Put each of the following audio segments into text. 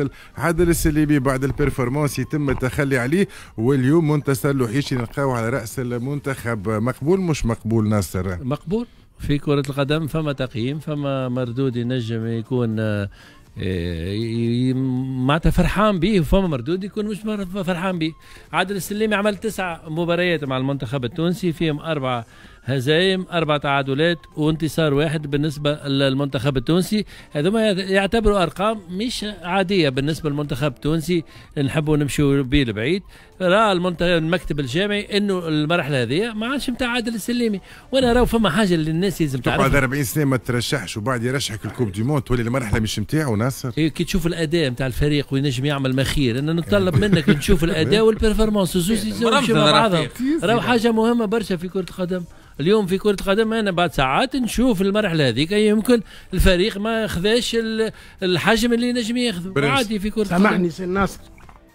يتسلسل عادل السليبي بعد البرفورمانس يتم التخلي عليه واليوم منتصر لوحيشي نلقاو على راس المنتخب مقبول مش مقبول ناصر مقبول في كرة القدم فما تقييم فما مردود ينجم يكون آه، معناتها فرحان به وفما مردود يكون مش فرحان به عادل السليمي عمل تسع مباريات مع المنتخب التونسي فيهم أربعة هزايم أربع تعادلات وانتصار واحد بالنسبة للمنتخب التونسي هذوما يعتبروا أرقام مش عادية بالنسبة للمنتخب التونسي نحبوا نمشوا به لبعيد راه المنتخب المكتب الجامعي انه المرحله هذه ما عادش نتاع عادل السليمي وانا راه فما حاجه اللي الناس لازم تعرفها بعد 40 سنه ما ترشحش وبعد يرشحك الكوب دي مون تولي المرحله مش نتاعو ناصر إيه، كي تشوف الاداء نتاع الفريق وينجم يعمل مخير انا نطلب منك نشوف الاداء والبرفورمانس يزوجوا مع بعضهم يعني. راه حاجه مهمه برشا في كره القدم اليوم في كره القدم انا بعد ساعات نشوف المرحله هذيك يمكن الفريق ما خذاش الحجم اللي نجم ياخذه عادي في كره القدم سامحني سي ناصر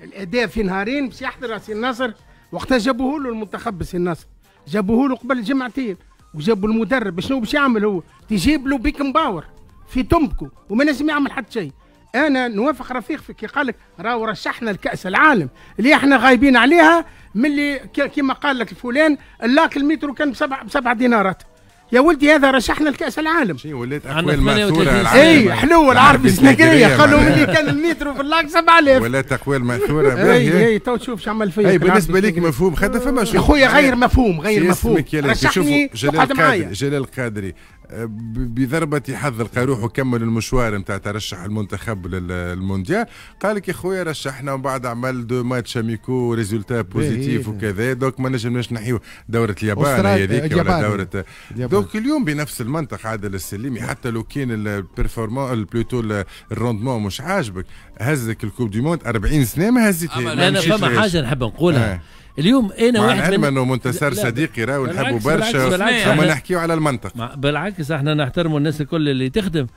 الاداء في نهارين باش يحضر سي النصر وقتها جابوه له المنتخب سي النصر جابوه له قبل جمعتين وجابوا المدرب شنو باش يعمل هو تجيب له بيكن باور في تمبكو وما لازم يعمل حتى شيء انا نوافق رفيق في كي قال لك راهو رشحنا لكاس العالم اللي احنا غايبين عليها ملي كيما قال لك فلان اللاك المترو كان بسبعه بسبع دينارات يا ولدي هذا رشحنا لكاس العالم شي وليت اقوال ماثوره اي حلو العربي السنقريه قالوا ملي كان المترو في اللاك 7000 ولات اقوال ماثوره اي إيه، اي إيه، تو تشوف شو عمل فيا اي بالنسبه ليك مفهوم خاطر فما شو اخويا غير مفهوم غير مفهوم رشحني جلال القادري جلال القادري أه، بضربة حظ لقى روحه كمل المشوار نتاع ترشح المنتخب للمونديال قال لك يا خويا رشحنا ومن بعد عمل دو ماتش اميكو ريزولتا بوزيتيف وكذا دوك ما نجمناش نحيو دورة اليابان هذيك ولا دورة دونك اليوم بنفس المنطق عادل السليمي نعم. حتى لو كان البيرفورمون بلوتو الروندمون مش عاجبك هزك الكوب دي موند 40 سنه ما هزيتها انا فما حاجه نحب نقولها آه. اليوم انا واحد من انه منتصر صديقي راهو نحبه برشا اما نحكيو على المنطق بالعكس احنا نحترموا الناس الكل اللي تخدم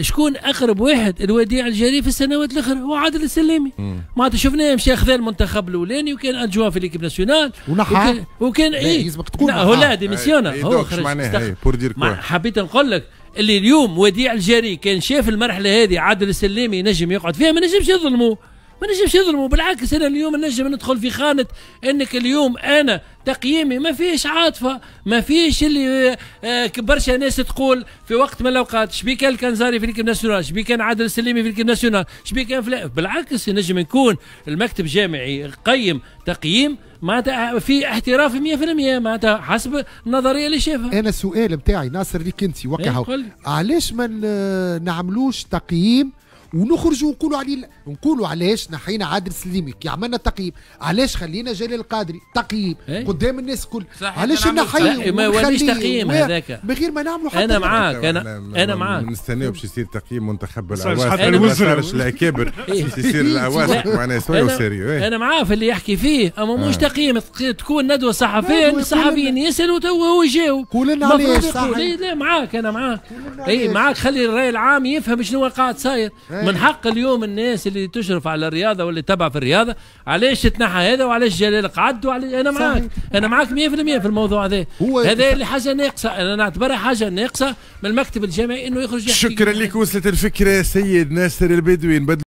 شكون اقرب واحد الوديع الجري في السنوات الاخرى هو عادل السلامي معناتها شفناه مشى خذا المنتخب الاولاني وكان ادجوان في ليكيب ناسيونال ونحى وكان, وكان اي هو لا ديميسيونا إيه، إيه، هو خرج إيه، بور دير حبيت نقول لك اللي اليوم وديع الجري كان شاف المرحله هذه عادل السلامي نجم يقعد فيها ما نجمش يظلموه ما نجمش نظلموا بالعكس انا اليوم نجم ندخل في خانه انك اليوم انا تقييمي ما فيش عاطفه ما فيش اللي آه، برشا ناس تقول في وقت من الاوقات شبي كان الكنزاري في الكيب ناسيونال شبي كان عادل السليمي في الكيب ناسيونال شبي كان فلا بالعكس نجم نكون المكتب الجامعي قيم تقييم معناتها في احتراف 100% معناتها حسب النظريه اللي شافها انا السؤال بتاعي ناصر ليك انت وقعه إيه، علاش ما نعملوش تقييم ونخرجوا ونقولوا عليه نقولوا علاش نحينا عادل سليمي كي عملنا تقييم علاش خلينا جلال القادري تقييم إيه؟ قدام الناس الكل علاش نحيي ما وليش تقييم هذاك من غير ما نعملوا حتى انا معاك انا انا معاك نستناو باش يصير تقييم منتخب العواد حتى الوزراء الاكابر إيه. يصير العواد انا إيه. معاه في اللي يحكي فيه اما آه. مش تقييم تكون ندوه صحفيه الصحفيين يسالوا تو هو يجاوب لنا عليه لا معاك انا معاك اي معاك خلي الراي العام يفهم شنو قاعد صاير من إيه. حق اليوم الناس اللي تشرف على الرياضه واللي تبع في الرياضه علاش تتنحى هذا وعلاش جلال قعد وعلاش انا معاك انا معاك 100% في الموضوع هذا هذا اللي حاجه ناقصه انا نعتبرها حاجه ناقصه من المكتب الجامعي انه يخرج يحكي شكرا لك وصلت الفكره سيد ناصر البدوي